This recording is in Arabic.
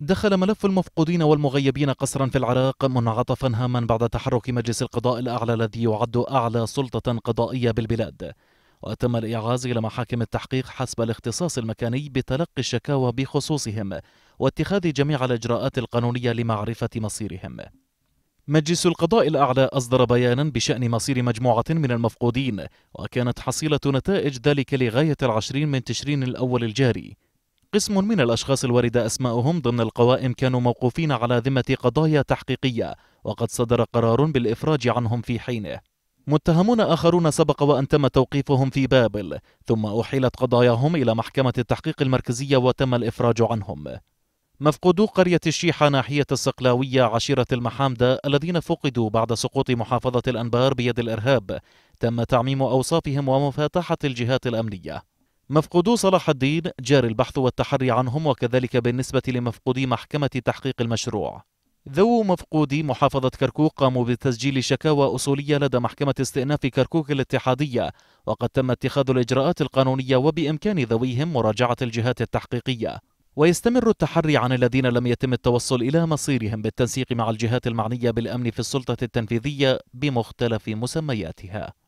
دخل ملف المفقودين والمغيبين قسرا في العراق منعطفا هاما بعد تحرك مجلس القضاء الأعلى الذي يعد أعلى سلطة قضائية بالبلاد وتم الإعراض إلى محاكم التحقيق حسب الاختصاص المكاني بتلقي الشكاوى بخصوصهم واتخاذ جميع الإجراءات القانونية لمعرفة مصيرهم مجلس القضاء الأعلى أصدر بيانا بشأن مصير مجموعة من المفقودين وكانت حصيلة نتائج ذلك لغاية العشرين من تشرين الأول الجاري قسم من الأشخاص الواردة أسماؤهم ضمن القوائم كانوا موقوفين على ذمة قضايا تحقيقية وقد صدر قرار بالإفراج عنهم في حينه متهمون آخرون سبق وأن تم توقيفهم في بابل ثم أحيلت قضاياهم إلى محكمة التحقيق المركزية وتم الإفراج عنهم مفقودو قرية الشيحة ناحية السقلاوية عشيرة المحامدة الذين فقدوا بعد سقوط محافظة الأنبار بيد الإرهاب تم تعميم أوصافهم ومفاتحة الجهات الأمنية مفقودو صلاح الدين جاري البحث والتحري عنهم وكذلك بالنسبة لمفقودي محكمة تحقيق المشروع ذو مفقودي محافظة كركوك قاموا بتسجيل شكاوى أصولية لدى محكمة استئناف كركوك الاتحادية وقد تم اتخاذ الإجراءات القانونية وبإمكان ذويهم مراجعة الجهات التحقيقية ويستمر التحري عن الذين لم يتم التوصل إلى مصيرهم بالتنسيق مع الجهات المعنية بالأمن في السلطة التنفيذية بمختلف مسمياتها